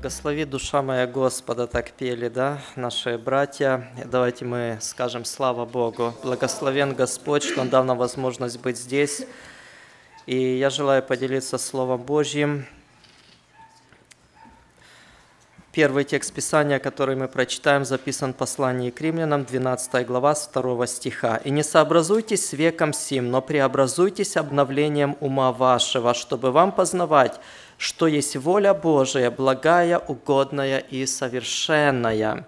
Благослови душа моя Господа, так пели, да, наши братья. Давайте мы скажем слава Богу. Благословен Господь, что Он дал нам возможность быть здесь. И я желаю поделиться Словом Божьим. Первый текст Писания, который мы прочитаем, записан в послании к римлянам, 12 глава, 2 стиха. «И не сообразуйтесь с веком сим, но преобразуйтесь обновлением ума вашего, чтобы вам познавать, что есть воля Божия, благая, угодная и совершенная.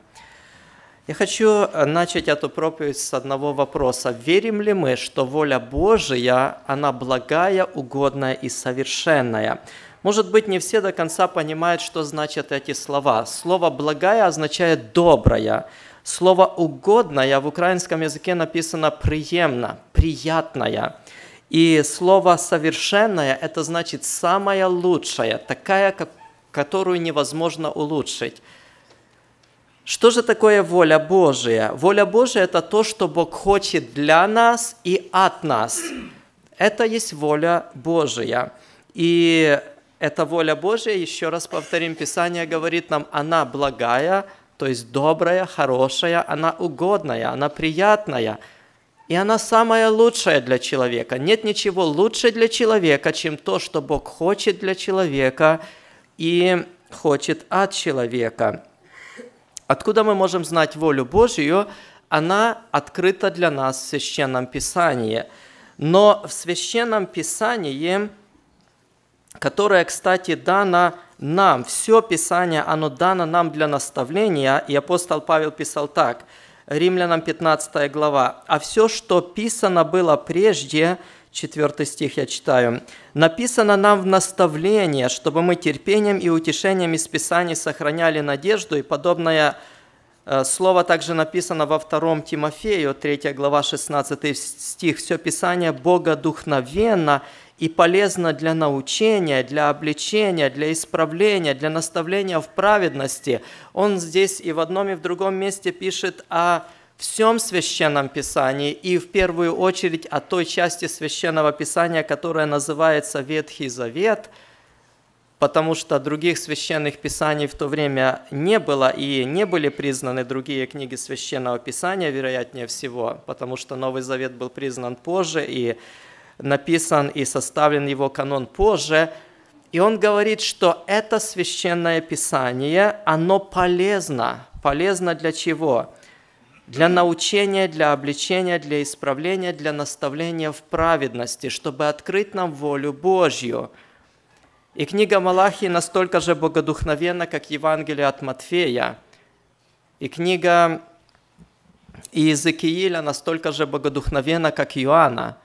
Я хочу э, начать эту проповедь с одного вопроса. Верим ли мы, что воля Божия, она благая, угодная и совершенная? Может быть, не все до конца понимают, что значат эти слова. Слово «благая» означает «добрая». Слово «угодная» в украинском языке написано «приемно», «приятная». И слово «совершенное» – это значит «самая лучшая», такая, которую невозможно улучшить. Что же такое воля Божия? Воля Божия – это то, что Бог хочет для нас и от нас. Это есть воля Божия. И эта воля Божия, еще раз повторим, Писание говорит нам, она благая, то есть добрая, хорошая, она угодная, она приятная – и она самая лучшая для человека. Нет ничего лучше для человека, чем то, что Бог хочет для человека и хочет от человека. Откуда мы можем знать волю Божью? Она открыта для нас в Священном Писании. Но в Священном Писании, которое, кстати, дано нам, все Писание, оно дано нам для наставления, и апостол Павел писал так – Римлянам 15 глава. «А все, что писано было прежде, 4 стих я читаю, «написано нам в наставление, чтобы мы терпением и утешением из Писаний сохраняли надежду». И подобное э, слово также написано во 2 Тимофею, 3 глава, 16 стих. «Все Писание Бога духновенно и полезно для научения, для обличения, для исправления, для наставления в праведности. Он здесь и в одном, и в другом месте пишет о всем священном писании и в первую очередь о той части священного писания, которая называется Ветхий Завет, потому что других священных писаний в то время не было и не были признаны другие книги священного писания, вероятнее всего, потому что Новый Завет был признан позже и написан и составлен его канон позже. И он говорит, что это священное писание, оно полезно. Полезно для чего? Для научения, для обличения, для исправления, для наставления в праведности, чтобы открыть нам волю Божью. И книга Малахии настолько же богодухновенна, как Евангелие от Матфея. И книга Иезекииля настолько же богодухновенна, как Иоанна.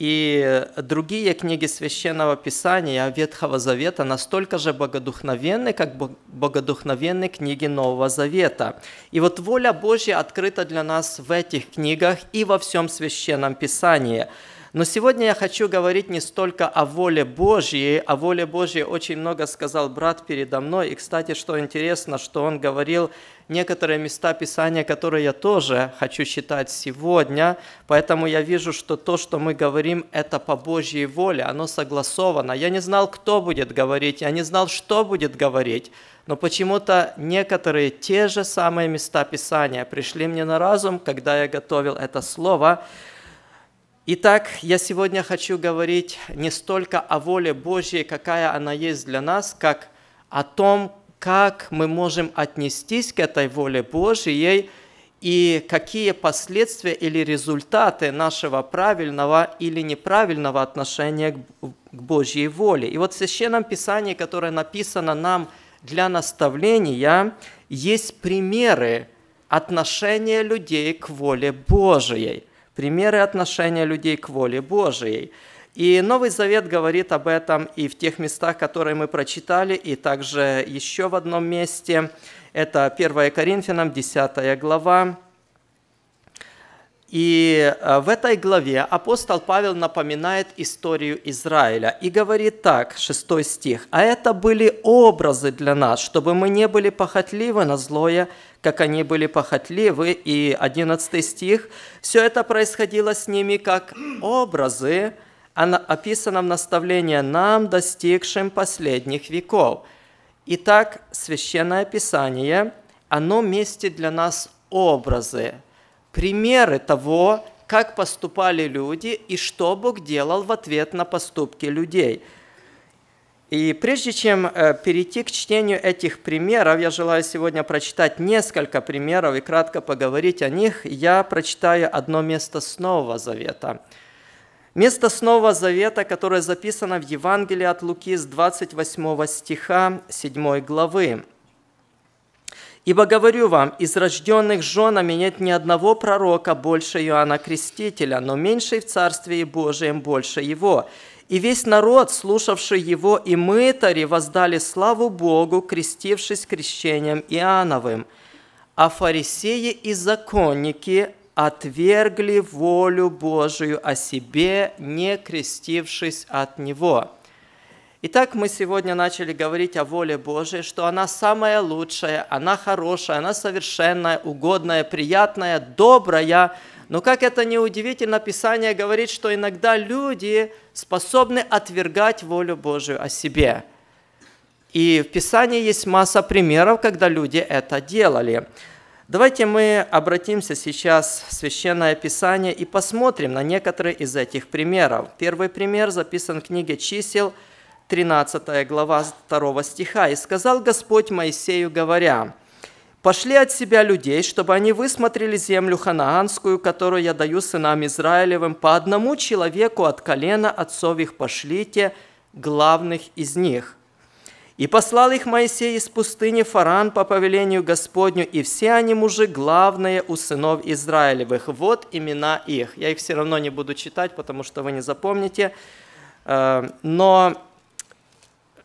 И другие книги Священного Писания Ветхого Завета настолько же богодухновенны, как богодухновенны книги Нового Завета. И вот воля Божья открыта для нас в этих книгах и во всем Священном Писании – но сегодня я хочу говорить не столько о воле Божьей, о воле Божьей очень много сказал брат передо мной. И, кстати, что интересно, что он говорил некоторые места Писания, которые я тоже хочу читать сегодня. Поэтому я вижу, что то, что мы говорим, это по Божьей воле, оно согласовано. Я не знал, кто будет говорить, я не знал, что будет говорить. Но почему-то некоторые те же самые места Писания пришли мне на разум, когда я готовил это слово. Итак, я сегодня хочу говорить не столько о воле Божьей, какая она есть для нас, как о том, как мы можем отнестись к этой воле Божьей и какие последствия или результаты нашего правильного или неправильного отношения к Божьей воле. И вот в Священном Писании, которое написано нам для наставления, есть примеры отношения людей к воле Божьей – примеры отношения людей к воле Божией. И Новый Завет говорит об этом и в тех местах, которые мы прочитали, и также еще в одном месте. Это 1 Коринфянам, 10 глава, и э, в этой главе апостол Павел напоминает историю Израиля и говорит так, 6 стих, «А это были образы для нас, чтобы мы не были похотливы на злое, как они были похотливы». И 11 стих, «Все это происходило с ними как образы, а описано в наставлении нам, достигшим последних веков». Итак, Священное Писание, оно вместе для нас образы – примеры того, как поступали люди и что Бог делал в ответ на поступки людей. И прежде чем э, перейти к чтению этих примеров, я желаю сегодня прочитать несколько примеров и кратко поговорить о них. Я прочитаю одно место с Нового Завета. Место с Нового Завета, которое записано в Евангелии от Луки с 28 стиха 7 главы. Ибо говорю вам, из рожденных женами нет ни одного пророка больше Иоанна Крестителя, но меньший в Царстве Божием больше его. И весь народ, слушавший его и мытари, воздали славу Богу, крестившись крещением Иоанновым. А фарисеи и законники отвергли волю Божию о себе, не крестившись от него». Итак, мы сегодня начали говорить о воле Божьей, что она самая лучшая, она хорошая, она совершенная, угодная, приятная, добрая. Но как это не удивительно, Писание говорит, что иногда люди способны отвергать волю Божию о себе. И в Писании есть масса примеров, когда люди это делали. Давайте мы обратимся сейчас в Священное Писание и посмотрим на некоторые из этих примеров. Первый пример записан в книге «Чисел», 13 глава 2 стиха. «И сказал Господь Моисею, говоря, «Пошли от себя людей, чтобы они высмотрели землю ханаанскую, которую я даю сынам Израилевым, по одному человеку от колена отцов их пошлите, главных из них». И послал их Моисей из пустыни Фаран по повелению Господню, и все они мужи главные у сынов Израилевых. Вот имена их. Я их все равно не буду читать, потому что вы не запомните. Э, но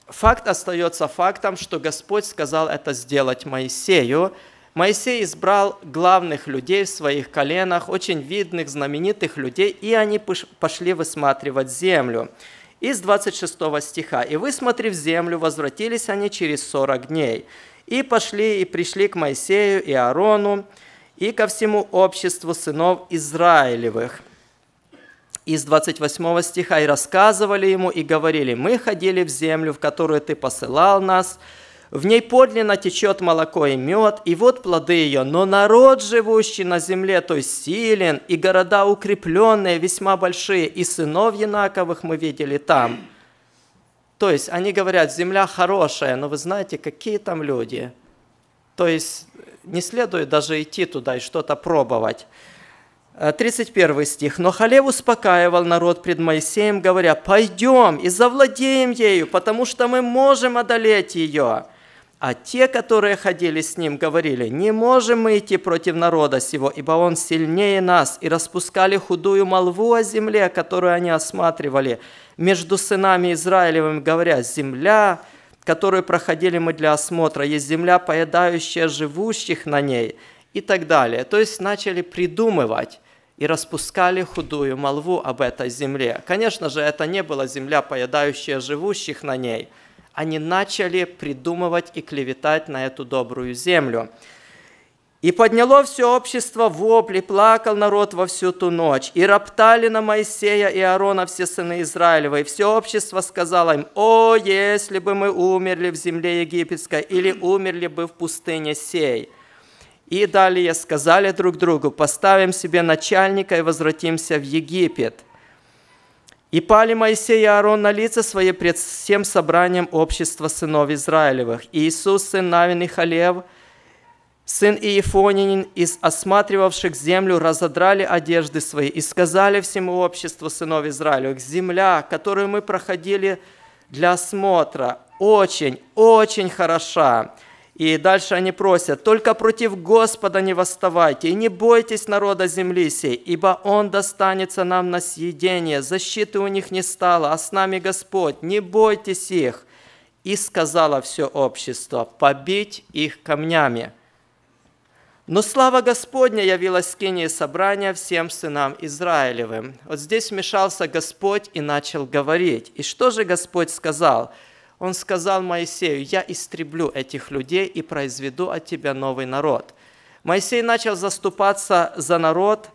факт остается фактом, что Господь сказал это сделать Моисею. Моисей избрал главных людей в своих коленах, очень видных, знаменитых людей, и они пошли высматривать землю. Из 26 стиха. «И высмотрев землю, возвратились они через 40 дней, и пошли и пришли к Моисею и Аарону, и ко всему обществу сынов Израилевых, из 28 стиха, «И рассказывали ему и говорили, мы ходили в землю, в которую ты посылал нас, в ней подлинно течет молоко и мед, и вот плоды ее. Но народ, живущий на земле, той силен, и города укрепленные, весьма большие, и сынов Янаковых мы видели там». То есть они говорят, земля хорошая, но вы знаете, какие там люди. То есть не следует даже идти туда и что-то пробовать. 31 э, стих. «Но Халев успокаивал народ пред Моисеем, говоря, «Пойдем и завладеем ею, потому что мы можем одолеть ее». А те, которые ходили с ним, говорили, «Не можем мы идти против народа сего, ибо он сильнее нас». И распускали худую молву о земле, которую они осматривали, между сынами Израилевыми, говоря, «Земля, которую проходили мы для осмотра, есть земля, поедающая живущих на ней» и так далее. То есть начали придумывать и распускали худую молву об этой земле. Конечно же, это не была земля, поедающая живущих на ней. Они начали придумывать и клеветать на эту добрую землю. И подняло все общество вопли, плакал народ во всю ту ночь. И роптали на Моисея и Аарона все сыны Израилева. И все общество сказало им, «О, если бы мы умерли в земле египетской или умерли бы в пустыне сей!» И далее сказали друг другу, поставим себе начальника и возвратимся в Египет. И пали Моисей и Аарон на лица свои пред всем собранием общества сынов Израилевых. И Иисус, сын Навин и Халев, сын Иефонинин, из осматривавших землю, разодрали одежды свои и сказали всему обществу сынов Израилевых, «Земля, которую мы проходили для осмотра, очень, очень хороша, и дальше они просят, «Только против Господа не восставайте, и не бойтесь народа земли сей, ибо Он достанется нам на съедение, защиты у них не стало, а с нами Господь, не бойтесь их». И сказала все общество, «Побить их камнями». Но слава Господня явилась в кине собрания всем сынам Израилевым. Вот здесь вмешался Господь и начал говорить. И что же Господь «Сказал». Он сказал Моисею, я истреблю этих людей и произведу от тебя новый народ. Моисей начал заступаться за народ,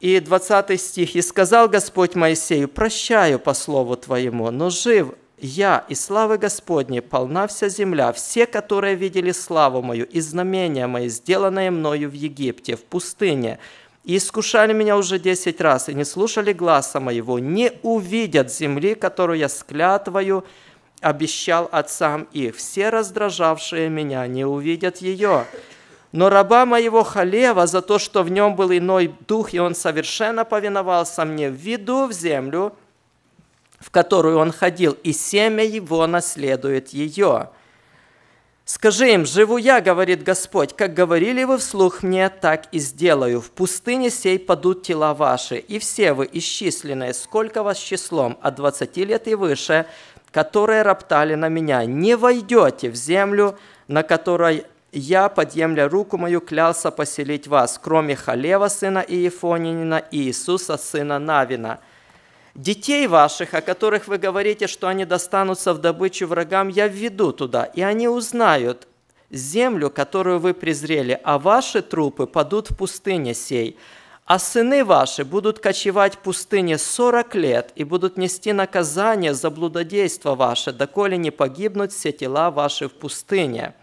и 20 стих, «И сказал Господь Моисею, прощаю по слову твоему, но жив я, и славы Господней полна вся земля, все, которые видели славу мою и знамения мои, сделанные мною в Египте, в пустыне, и искушали меня уже десять раз, и не слушали гласа моего, не увидят земли, которую я склятвою, обещал отцам их, все раздражавшие меня не увидят ее. Но раба моего Халева за то, что в нем был иной дух, и он совершенно повиновался мне, введу в землю, в которую он ходил, и семя его наследует ее». Скажи им, живу я, говорит Господь, как говорили вы вслух мне, так и сделаю. В пустыне сей падут тела ваши, и все вы исчисленные, сколько вас числом, от двадцати лет и выше, которые роптали на меня, не войдете в землю, на которой я, подъемля руку мою, клялся поселить вас, кроме Халева, сына Иефонинина, и Иисуса, сына Навина. Детей ваших, о которых вы говорите, что они достанутся в добычу врагам, я введу туда, и они узнают землю, которую вы презрели, а ваши трупы падут в пустыне сей» а сыны ваши будут кочевать в пустыне сорок лет и будут нести наказание за блудодейство ваше, доколе не погибнут все тела ваши в пустыне».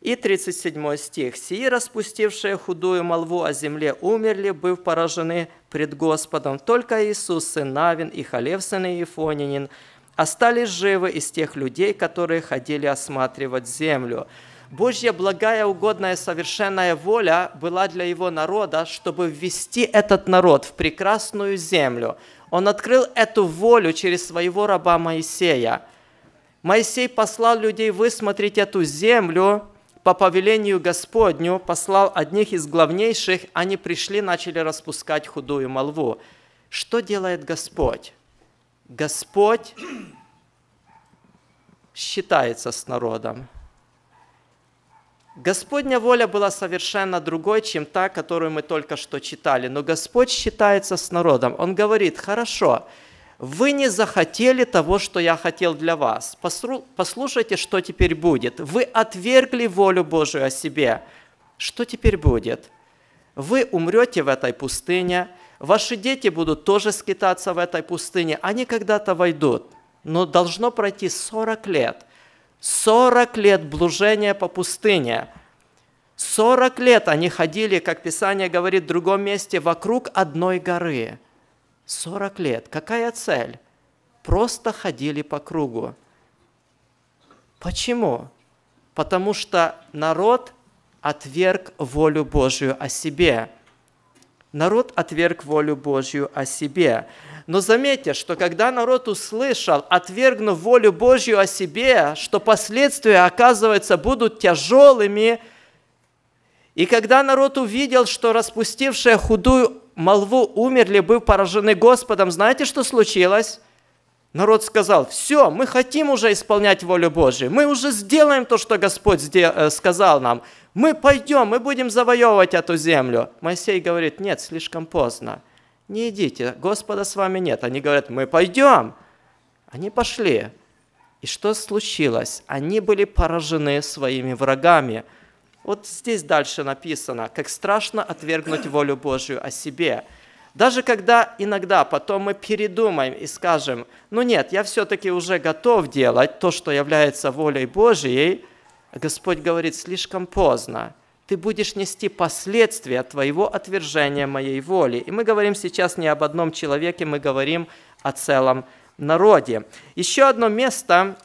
И 37 стих. «Сии, распустившие худую молву о земле, умерли, быв поражены пред Господом. Только Иисус, сын Навин, и Халев, сын Ифонинин остались живы из тех людей, которые ходили осматривать землю». Божья благая, угодная, совершенная воля была для его народа, чтобы ввести этот народ в прекрасную землю. Он открыл эту волю через своего раба Моисея. Моисей послал людей высмотреть эту землю по повелению Господню, послал одних из главнейших, они пришли, начали распускать худую молву. Что делает Господь? Господь считается с народом. Господня воля была совершенно другой, чем та, которую мы только что читали. Но Господь считается с народом. Он говорит, хорошо, вы не захотели того, что я хотел для вас. Послушайте, что теперь будет. Вы отвергли волю Божию о себе. Что теперь будет? Вы умрете в этой пустыне, ваши дети будут тоже скитаться в этой пустыне, они когда-то войдут, но должно пройти 40 лет. 40 лет блужения по пустыне. 40 лет они ходили, как Писание говорит в другом месте, вокруг одной горы. 40 лет. Какая цель? Просто ходили по кругу. Почему? Потому что народ отверг волю Божью о себе. Народ отверг волю Божью о себе. Но заметьте, что когда народ услышал, отвергнув волю Божью о себе, что последствия, оказывается, будут тяжелыми, и когда народ увидел, что распустившие худую молву умерли, бы поражены Господом, знаете, что случилось? Народ сказал, все, мы хотим уже исполнять волю Божию, мы уже сделаем то, что Господь э, сказал нам, мы пойдем, мы будем завоевывать эту землю. Моисей говорит, нет, слишком поздно не идите, Господа с вами нет. Они говорят, мы пойдем. Они пошли. И что случилось? Они были поражены своими врагами. Вот здесь дальше написано, как страшно отвергнуть волю Божью о себе. Даже когда иногда потом мы передумаем и скажем, ну нет, я все-таки уже готов делать то, что является волей Божьей, Господь говорит, слишком поздно ты будешь нести последствия твоего отвержения моей воли. И мы говорим сейчас не об одном человеке, мы говорим о целом народе. Еще одно место,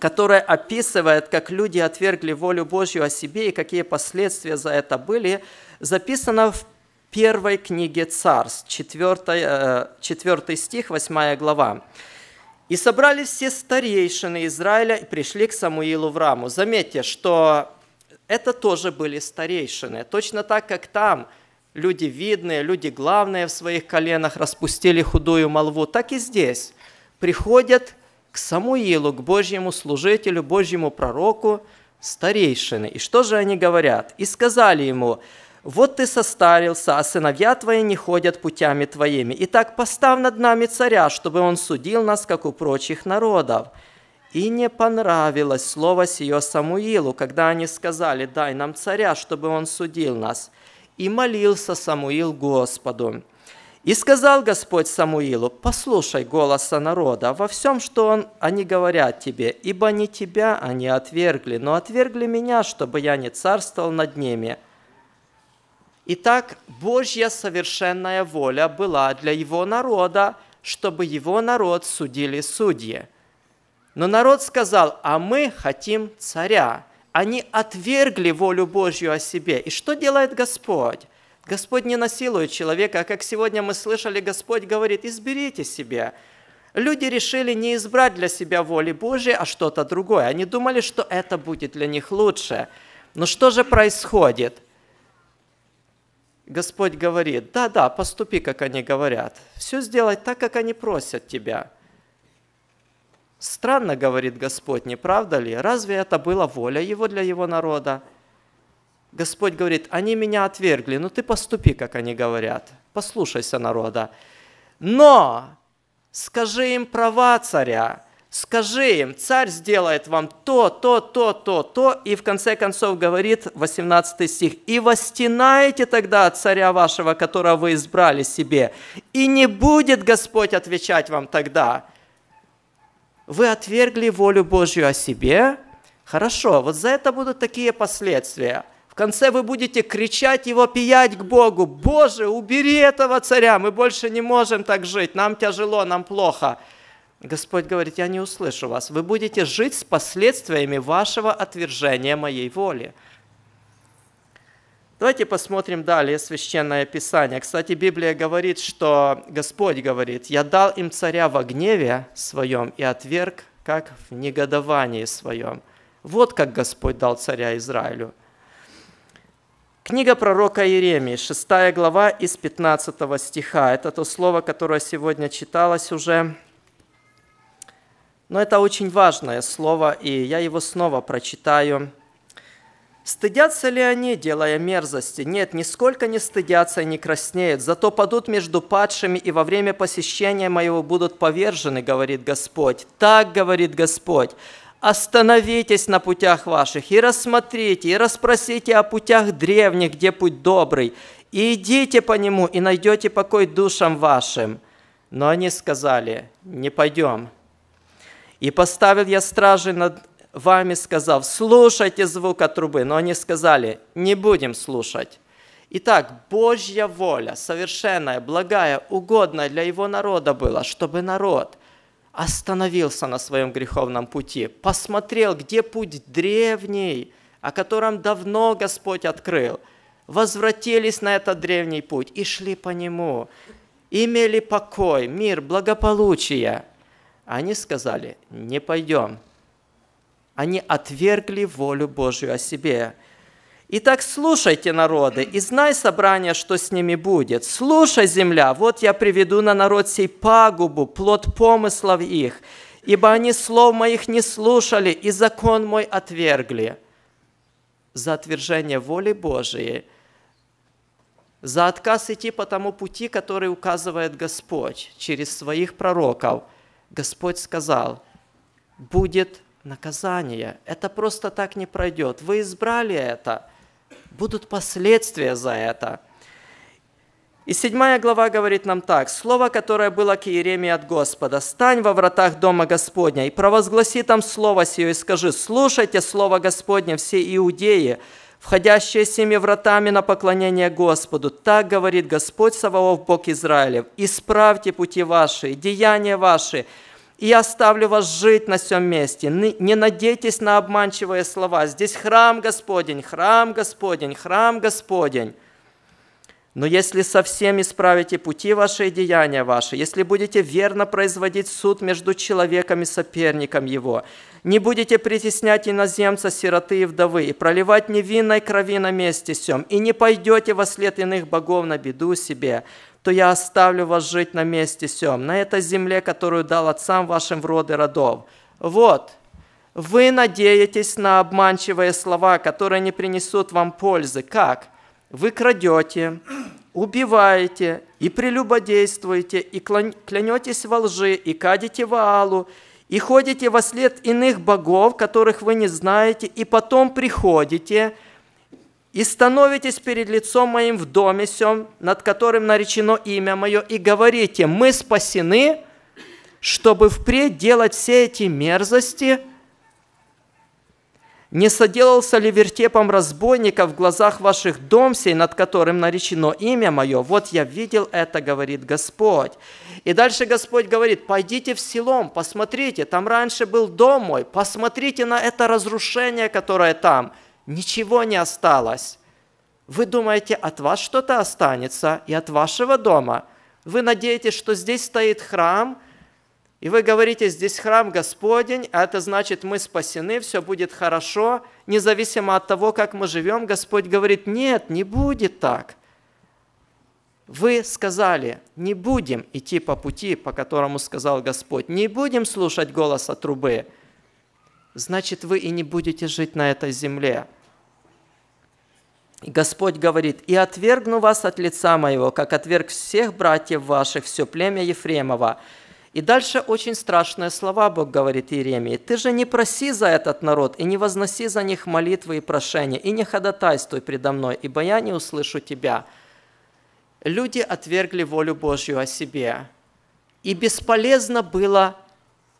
которое описывает, как люди отвергли волю Божью о себе и какие последствия за это были, записано в первой книге Царств, 4, 4 э, стих, 8 глава. «И собрали все старейшины Израиля и пришли к Самуилу в раму». Заметьте, что это тоже были старейшины. Точно так, как там люди видные, люди главные в своих коленах распустили худую молву, так и здесь приходят к Самуилу, к Божьему служителю, Божьему пророку, старейшины. И что же они говорят? «И сказали ему, вот ты состарился, а сыновья твои не ходят путями твоими. Итак, постав над нами царя, чтобы он судил нас, как у прочих народов». И не понравилось слово сие Самуилу, когда они сказали, дай нам царя, чтобы он судил нас. И молился Самуил Господу. И сказал Господь Самуилу, послушай голоса народа во всем, что он, они говорят тебе, ибо не тебя они отвергли, но отвергли меня, чтобы я не царствовал над ними». Итак, Божья совершенная воля была для его народа, чтобы его народ судили судьи. Но народ сказал, а мы хотим царя. Они отвергли волю Божью о себе. И что делает Господь? Господь не насилует человека, а как сегодня мы слышали, Господь говорит, изберите себе. Люди решили не избрать для себя воли Божьей, а что-то другое. Они думали, что это будет для них лучше. Но что же происходит? Господь говорит, да-да, поступи, как они говорят. Все сделай так, как они просят тебя. Странно, говорит Господь, не правда ли? Разве это была воля его для его народа? Господь говорит, они меня отвергли, но ну ты поступи, как они говорят. Послушайся народа. Но скажи им права царя, скажи им, царь сделает вам то, то, то, то, то, и в конце концов говорит 18 стих, «И востенаете тогда царя вашего, которого вы избрали себе, и не будет Господь отвечать вам тогда». Вы отвергли волю Божью о себе. Хорошо, вот за это будут такие последствия. В конце вы будете кричать его, пиять к Богу. Боже, убери этого царя, мы больше не можем так жить, нам тяжело, нам плохо. Господь говорит, я не услышу вас. Вы будете жить с последствиями вашего отвержения моей воли. Давайте посмотрим далее Священное Писание. Кстати, Библия говорит, что Господь говорит, «Я дал им царя во гневе своем и отверг, как в негодовании своем». Вот как Господь дал царя Израилю. Книга пророка Иеремии, 6 глава из 15 стиха. Это то слово, которое сегодня читалось уже. Но это очень важное слово, и я его снова прочитаю – Стыдятся ли они, делая мерзости? Нет, нисколько не стыдятся и не краснеют, зато падут между падшими и во время посещения моего будут повержены, говорит Господь. Так говорит Господь. Остановитесь на путях ваших и рассмотрите, и расспросите о путях древних, где путь добрый, и идите по нему, и найдете покой душам вашим. Но они сказали, не пойдем. И поставил я стражи над вами, сказал, слушайте звука трубы. Но они сказали, не будем слушать. Итак, Божья воля, совершенная, благая, угодная для его народа была, чтобы народ остановился на своем греховном пути, посмотрел, где путь древний, о котором давно Господь открыл, возвратились на этот древний путь и шли по нему, имели покой, мир, благополучие. Они сказали, не пойдем, они отвергли волю Божию о себе. Итак, слушайте, народы, и знай собрание, что с ними будет. Слушай, земля, вот я приведу на народ сей пагубу, плод помыслов их, ибо они слов моих не слушали, и закон мой отвергли. За отвержение воли Божией, за отказ идти по тому пути, который указывает Господь через своих пророков, Господь сказал, будет наказание. Это просто так не пройдет. Вы избрали это. Будут последствия за это. И седьмая глава говорит нам так. «Слово, которое было к Иеремии от Господа, «Стань во вратах дома Господня и провозгласи там слово сие, и скажи, слушайте слово Господне все иудеи, входящие семи вратами на поклонение Господу. Так говорит Господь Саваоф, Бог Израилев, исправьте пути ваши, деяния ваши, и оставлю вас жить на всем месте. Не надейтесь на обманчивые слова. Здесь храм Господень, храм Господень, храм Господень. Но если совсем исправите пути ваши и деяния ваши, если будете верно производить суд между человеком и соперником его, не будете притеснять иноземца, сироты и вдовы, и проливать невинной крови на месте сем, и не пойдете во след иных богов на беду себе, то я оставлю вас жить на месте сем, на этой земле, которую дал отцам вашим в роды родов. Вот, вы надеетесь на обманчивые слова, которые не принесут вам пользы. Как? Вы крадете, убиваете и прелюбодействуете, и клянетесь во лжи, и кадите ваалу, и ходите во след иных богов, которых вы не знаете, и потом приходите – и становитесь перед лицом моим в доме сем, над которым наречено имя мое, и говорите, мы спасены, чтобы впредь делать все эти мерзости, не соделался ли вертепом разбойника в глазах ваших дом сей, над которым наречено имя мое? Вот я видел это, говорит Господь. И дальше Господь говорит, пойдите в селом, посмотрите, там раньше был дом мой, посмотрите на это разрушение, которое там – Ничего не осталось. Вы думаете, от вас что-то останется и от вашего дома? Вы надеетесь, что здесь стоит храм, и вы говорите, здесь храм Господень, а это значит, мы спасены, все будет хорошо, независимо от того, как мы живем. Господь говорит, нет, не будет так. Вы сказали, не будем идти по пути, по которому сказал Господь, не будем слушать голоса трубы, значит, вы и не будете жить на этой земле. И Господь говорит, «И отвергну вас от лица моего, как отверг всех братьев ваших, все племя Ефремова». И дальше очень страшные слова Бог говорит Иеремии. «Ты же не проси за этот народ, и не возноси за них молитвы и прошения, и не ходатайствуй предо мной, ибо я не услышу тебя». Люди отвергли волю Божью о себе, и бесполезно было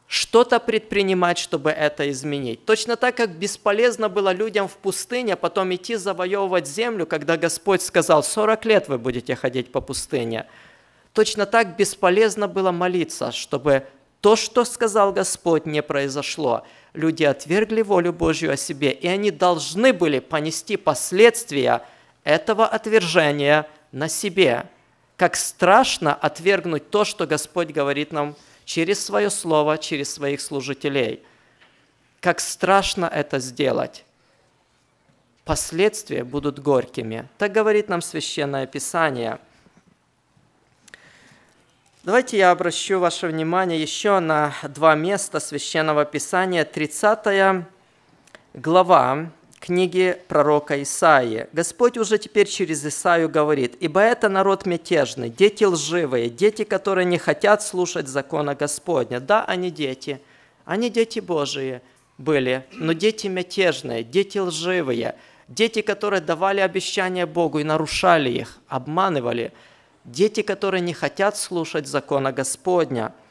что-то предпринимать, чтобы это изменить. Точно так, как бесполезно было людям в пустыне потом идти завоевывать землю, когда Господь сказал, 40 лет вы будете ходить по пустыне. Точно так бесполезно было молиться, чтобы то, что сказал Господь, не произошло. Люди отвергли волю Божью о себе, и они должны были понести последствия этого отвержения на себе. Как страшно отвергнуть то, что Господь говорит нам через свое слово, через своих служителей. Как страшно это сделать. Последствия будут горькими. Так говорит нам священное писание. Давайте я обращу ваше внимание еще на два места священного писания. 30 глава книге пророка Исаии. Господь уже теперь через Исаию говорит, «Ибо это народ мятежный, дети лживые, дети, которые не хотят слушать закона Господня». Да, они дети, они дети Божии были, но дети мятежные, дети лживые, дети, которые давали обещания Богу и нарушали их, обманывали, дети, которые не хотят слушать закона Господня –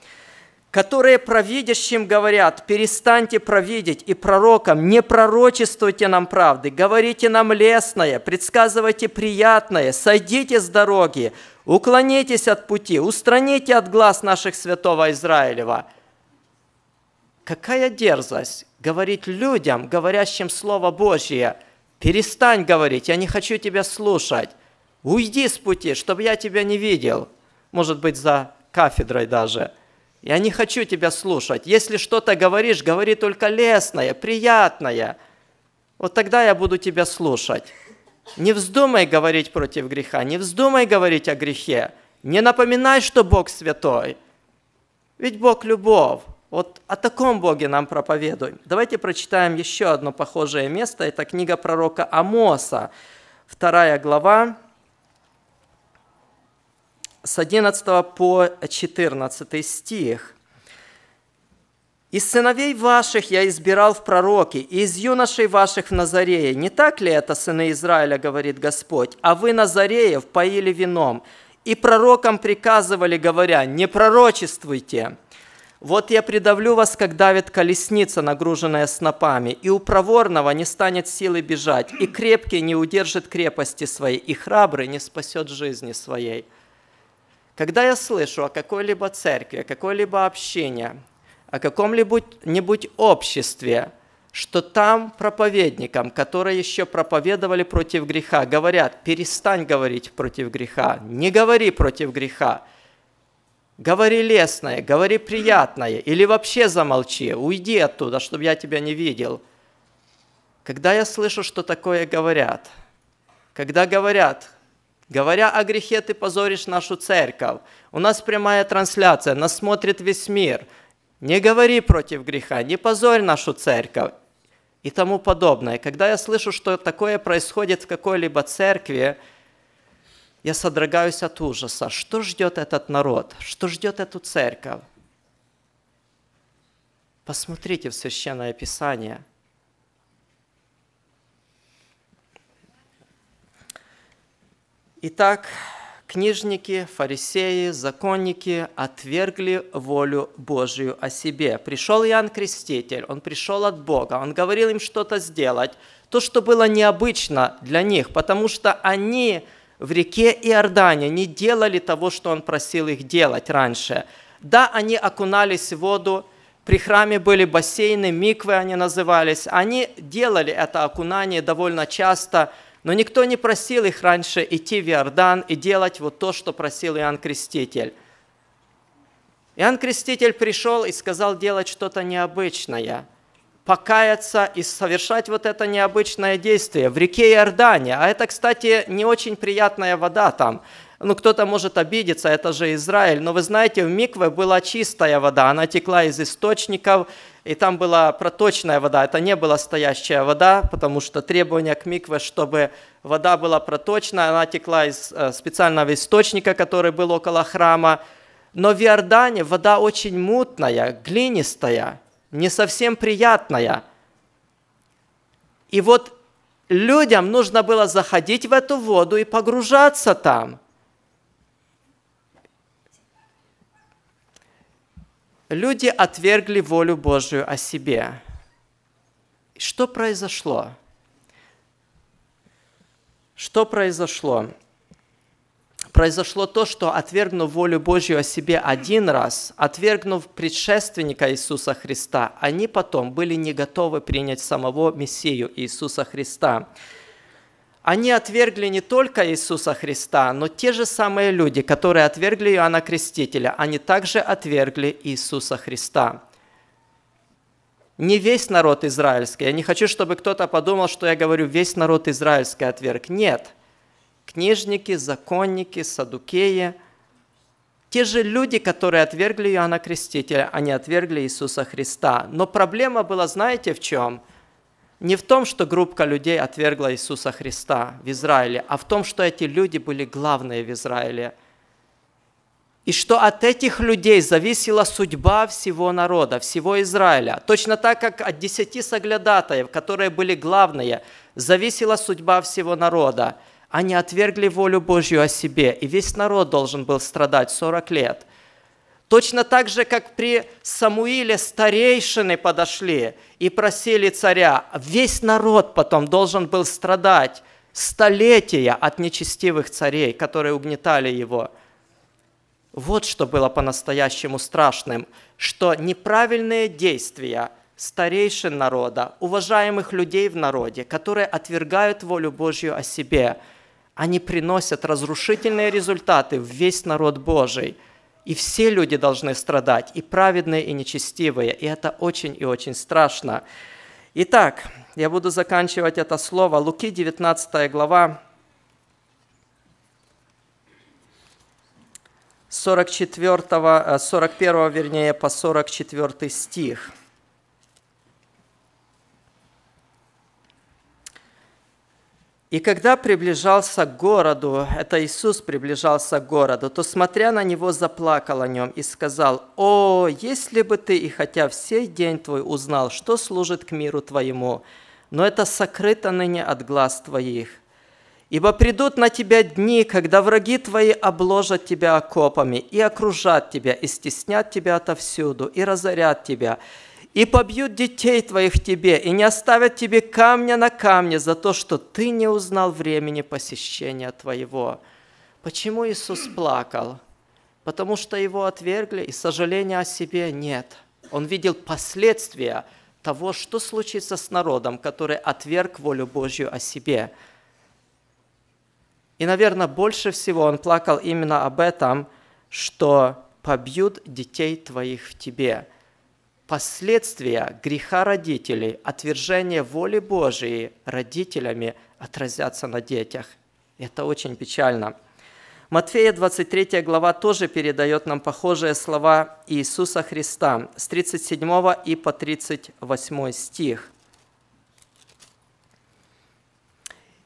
которые провидящим говорят, перестаньте провидеть, и пророкам, не пророчествуйте нам правды, говорите нам лестное, предсказывайте приятное, сойдите с дороги, уклонитесь от пути, устраните от глаз наших святого Израилева. Какая дерзость говорить людям, говорящим Слово Божье, перестань говорить, я не хочу тебя слушать, уйди с пути, чтобы я тебя не видел, может быть, за кафедрой даже – я не хочу тебя слушать. Если что-то говоришь, говори только лестное, приятное. Вот тогда я буду тебя слушать. Не вздумай говорить против греха, не вздумай говорить о грехе. Не напоминай, что Бог святой. Ведь Бог – любовь. Вот о таком Боге нам проповедуем. Давайте прочитаем еще одно похожее место. Это книга пророка Амоса, вторая глава, с 11 по 14 стих. «Из сыновей ваших я избирал в пророки, и из юношей ваших в Назарее. Не так ли это, сыны Израиля, говорит Господь? А вы, Назареев, поили вином, и пророкам приказывали, говоря, не пророчествуйте». Вот я придавлю вас, как давит колесница, нагруженная снопами, и у проворного не станет силы бежать, и крепкий не удержит крепости своей, и храбрый не спасет жизни своей. Когда я слышу о какой-либо церкви, о какой-либо общине, о каком-нибудь обществе, что там проповедникам, которые еще проповедовали против греха, говорят, перестань говорить против греха, не говори против греха, говори лестное, говори приятное, или вообще замолчи, уйди оттуда, чтобы я тебя не видел. Когда я слышу, что такое говорят, когда говорят, Говоря о грехе, ты позоришь нашу церковь. У нас прямая трансляция, нас смотрит весь мир. Не говори против греха, не позорь нашу церковь и тому подобное. Когда я слышу, что такое происходит в какой-либо церкви, я содрогаюсь от ужаса. Что ждет этот народ? Что ждет эту церковь? Посмотрите в Священное Писание – Итак, книжники, фарисеи, законники отвергли волю Божию о себе. Пришел Иоанн Креститель, он пришел от Бога, он говорил им что-то сделать, то, что было необычно для них, потому что они в реке Иордане не делали того, что он просил их делать раньше. Да, они окунались в воду, при храме были бассейны, миквы они назывались. Они делали это окунание довольно часто – но никто не просил их раньше идти в Иордан и делать вот то, что просил Иоанн Креститель. Иоанн Креститель пришел и сказал делать что-то необычное, покаяться и совершать вот это необычное действие в реке Иордане. А это, кстати, не очень приятная вода там ну кто-то может обидеться, это же Израиль, но вы знаете, в Микве была чистая вода, она текла из источников, и там была проточная вода, это не была стоящая вода, потому что требования к микве, чтобы вода была проточная, она текла из э, специального источника, который был около храма. Но в Иордане вода очень мутная, глинистая, не совсем приятная. И вот людям нужно было заходить в эту воду и погружаться там – люди отвергли волю Божию о себе. Что произошло? Что произошло? Произошло то, что, отвергнув волю Божью о себе один раз, отвергнув предшественника Иисуса Христа, они потом были не готовы принять самого Мессию Иисуса Христа они отвергли не только Иисуса Христа, но те же самые люди, которые отвергли Иоанна Крестителя, они также отвергли Иисуса Христа. Не весь народ израильский. Я не хочу, чтобы кто-то подумал, что я говорю, весь народ израильский отверг. Нет. Книжники, законники, садукеи, те же люди, которые отвергли Иоанна Крестителя, они отвергли Иисуса Христа. Но проблема была, знаете, в чем – не в том, что группа людей отвергла Иисуса Христа в Израиле, а в том, что эти люди были главные в Израиле. И что от этих людей зависела судьба всего народа, всего Израиля. Точно так, как от десяти соглядатаев, которые были главные, зависела судьба всего народа. Они отвергли волю Божью о себе, и весь народ должен был страдать 40 лет – Точно так же, как при Самуиле старейшины подошли и просили царя, весь народ потом должен был страдать столетия от нечестивых царей, которые угнетали его. Вот что было по-настоящему страшным, что неправильные действия старейшин народа, уважаемых людей в народе, которые отвергают волю Божью о себе, они приносят разрушительные результаты в весь народ Божий – и все люди должны страдать, и праведные, и нечестивые. И это очень и очень страшно. Итак, я буду заканчивать это слово. Луки 19 глава, 44, 41, э, вернее, по 44 стих. И когда приближался к городу, это Иисус приближался к городу, то, смотря на него, заплакал о нем и сказал, «О, если бы ты и хотя в день твой узнал, что служит к миру твоему, но это сокрыто ныне от глаз твоих. Ибо придут на тебя дни, когда враги твои обложат тебя окопами и окружат тебя, и стеснят тебя отовсюду, и разорят тебя, и побьют детей твоих тебе, и не оставят тебе камня на камне за то, что ты не узнал времени посещения твоего». Почему Иисус плакал? Потому что его отвергли, и сожаления о себе нет. Он видел последствия того, что случится с народом, который отверг волю Божью о себе. И, наверное, больше всего он плакал именно об этом, что побьют детей твоих в тебе – Последствия греха родителей, отвержение воли Божией родителями отразятся на детях. Это очень печально. Матфея 23 глава тоже передает нам похожие слова Иисуса Христа с 37 и по 38 стих.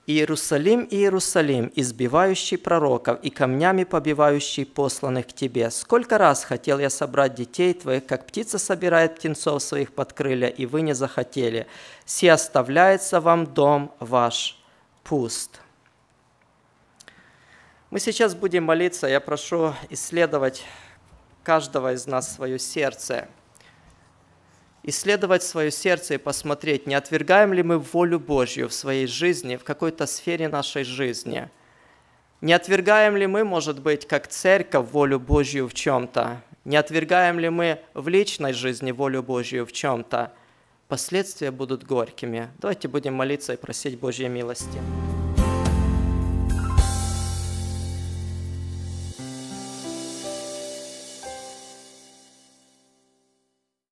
Иерусалим, Иерусалим, избивающий пророков и камнями побивающий посланных к тебе, сколько раз хотел я собрать детей твоих, как птица собирает птенцов своих под крылья, и вы не захотели. Си оставляется вам дом ваш пуст». Мы сейчас будем молиться. Я прошу исследовать каждого из нас свое сердце – исследовать свое сердце и посмотреть, не отвергаем ли мы волю Божью в своей жизни, в какой-то сфере нашей жизни. Не отвергаем ли мы, может быть, как церковь, волю Божью в чем-то? Не отвергаем ли мы в личной жизни волю Божью в чем-то? Последствия будут горькими. Давайте будем молиться и просить Божьей милости.